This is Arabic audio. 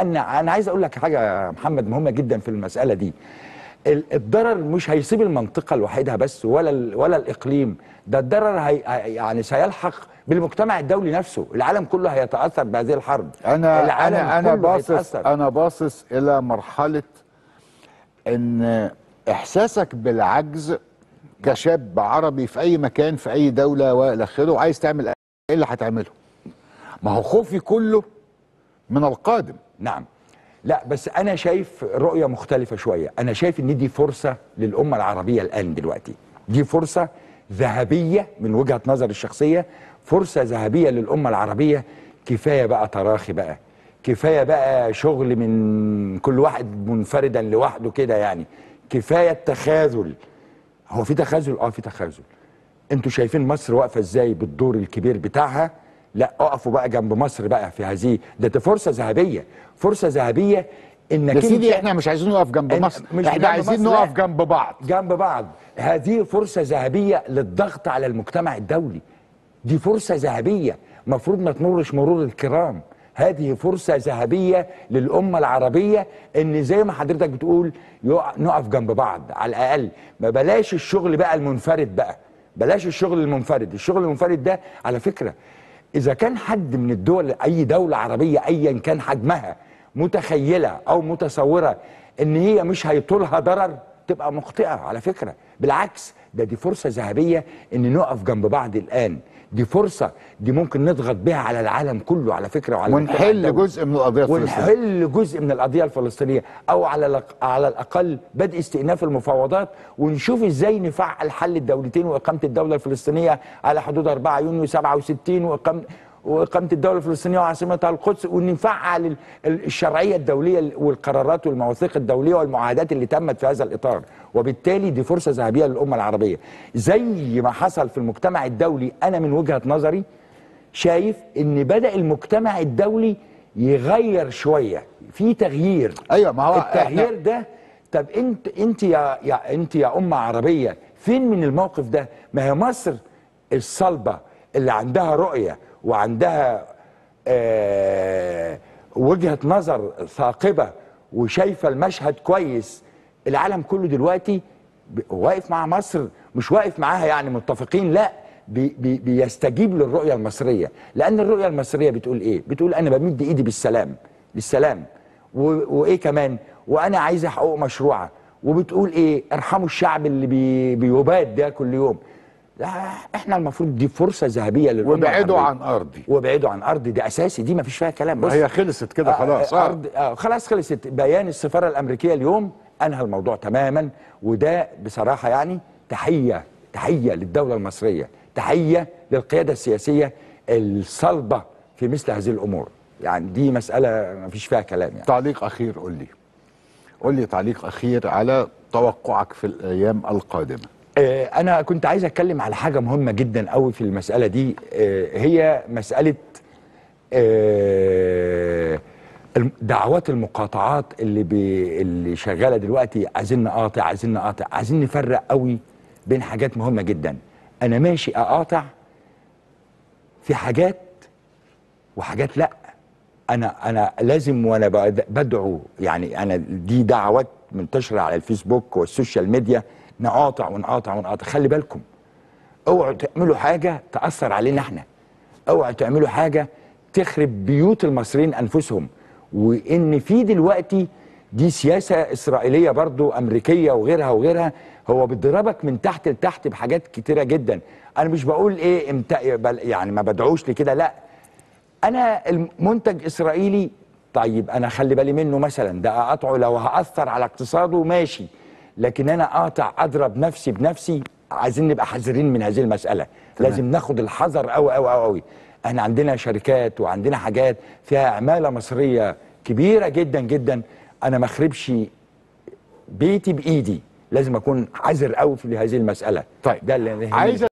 انا انا عايز اقول لك حاجه يا محمد مهمه جدا في المساله دي الضرر مش هيصيب المنطقه لوحدها بس ولا ولا الاقليم ده الضرر هي يعني سيلحق بالمجتمع الدولي نفسه العالم كله هيتاثر بهذه الحرب انا انا انا باصص انا باصص الى مرحله ان احساسك بالعجز كشاب عربي في اي مكان في اي دوله والى اخره عايز تعمل ايه اللي هتعمله ما هو خوفي كله من القادم نعم لا بس انا شايف رؤيه مختلفه شويه انا شايف ان دي فرصه للامه العربيه الان دلوقتي دي فرصه ذهبيه من وجهه نظري الشخصيه فرصه ذهبيه للامه العربيه كفايه بقى تراخي بقى كفايه بقى شغل من كل واحد منفردا لوحده كده يعني كفايه التخاذل هو في تخاذل اه في تخاذل انتوا شايفين مصر واقفه ازاي بالدور الكبير بتاعها لا اقفوا بقى جنب مصر بقى في هذه ده, ده فرصه ذهبيه فرصه ذهبيه انك يا سيدي احنا مش عايزين نقف جنب مصر مش احنا عايزين نقف جنب بعض جنب بعض هذه فرصه ذهبيه للضغط على المجتمع الدولي دي فرصه ذهبيه مفروض ما تمرش مرور الكرام هذه فرصة ذهبية للأمة العربية إن زي ما حضرتك بتقول نقف جنب بعض على الأقل ما بلاش الشغل بقى المنفرد بقى بلاش الشغل المنفرد الشغل المنفرد ده على فكرة اذا كان حد من الدول اي دوله عربيه ايا كان حجمها متخيله او متصوره ان هي مش هيطولها ضرر تبقى مخطئه على فكره بالعكس ده دي فرصه ذهبيه ان نقف جنب بعض الان دي فرصه دي ممكن نضغط بها على العالم كله على فكره وعلى ونحل جزء من القضيه الفلسطينيه ونحل جزء من القضيه الفلسطينيه او على على الاقل بدء استئناف المفاوضات ونشوف ازاي نفعل حل الدولتين واقامه الدوله الفلسطينيه على حدود 4 يونيو 67 واقامه واقامه الدوله الفلسطينيه وعاصمتها القدس وان نفعل الشرعيه الدوليه والقرارات والمواثيق الدوليه والمعاهدات اللي تمت في هذا الاطار وبالتالي دي فرصه ذهبيه للامه العربيه زي ما حصل في المجتمع الدولي انا من وجهه نظري شايف ان بدا المجتمع الدولي يغير شويه في تغيير ايوه ما هو التغيير ده طب انت انت يا, يا انت يا امه عربيه فين من الموقف ده ما هي مصر الصلبه اللي عندها رؤيه وعندها آه، وجهه نظر ثاقبه وشايفه المشهد كويس العالم كله دلوقتي واقف مع مصر مش واقف معاها يعني متفقين لا بي بي بيستجيب للرؤيه المصريه لان الرؤيه المصريه بتقول ايه بتقول انا بمد ايدي بالسلام للسلام وايه كمان وانا عايزه حقوق مشروعه وبتقول ايه ارحموا الشعب اللي بي بيباد ده كل يوم احنا المفروض دي فرصه ذهبيه للامم وبعدوا عن ارضي وبعدوا عن ارضي دي اساسي دي ما فيش فيها كلام بص هي خلصت كده آه، خلاص آه أرض آه خلاص خلصت بيان السفاره الامريكيه اليوم انهى الموضوع تماما وده بصراحه يعني تحيه تحيه للدوله المصريه تحيه للقياده السياسيه الصلبه في مثل هذه الامور يعني دي مساله ما فيش فيها كلام يعني تعليق اخير قول لي قول لي تعليق اخير على توقعك في الايام القادمه آه، انا كنت عايز اتكلم على حاجه مهمه جدا قوي في المساله دي آه، هي مساله آه، دعوات المقاطعات اللي بي اللي شغاله دلوقتي عايزين نقاطع عايزين نقاطع عايزين نفرق قوي بين حاجات مهمه جدا انا ماشي اقاطع في حاجات وحاجات لا انا انا لازم وانا بدعو يعني انا دي دعوات منتشره على الفيسبوك والسوشيال ميديا نقاطع ونقاطع ونقاطع خلي بالكم اوعوا تعملوا حاجه تاثر علينا احنا اوعوا تعملوا حاجه تخرب بيوت المصريين انفسهم وان في دلوقتي دي سياسه اسرائيليه برضو امريكيه وغيرها وغيرها هو بيضربك من تحت لتحت بحاجات كتيره جدا انا مش بقول ايه امت... يعني ما بدعوش لكده لا انا المنتج اسرائيلي طيب انا خلي بالي منه مثلا ده اقطعه لو هاثر على اقتصاده ماشي لكن انا اقطع اضرب نفسي بنفسي عايزين نبقى حذرين من هذه المساله تمام. لازم ناخد الحذر قوي قوي قوي احنا عندنا شركات وعندنا حاجات فيها عماله مصريه كبيره جدا جدا انا ما اخربش بيتي بايدي لازم اكون حذر قوي في هذه المساله طيب ده اللي عايز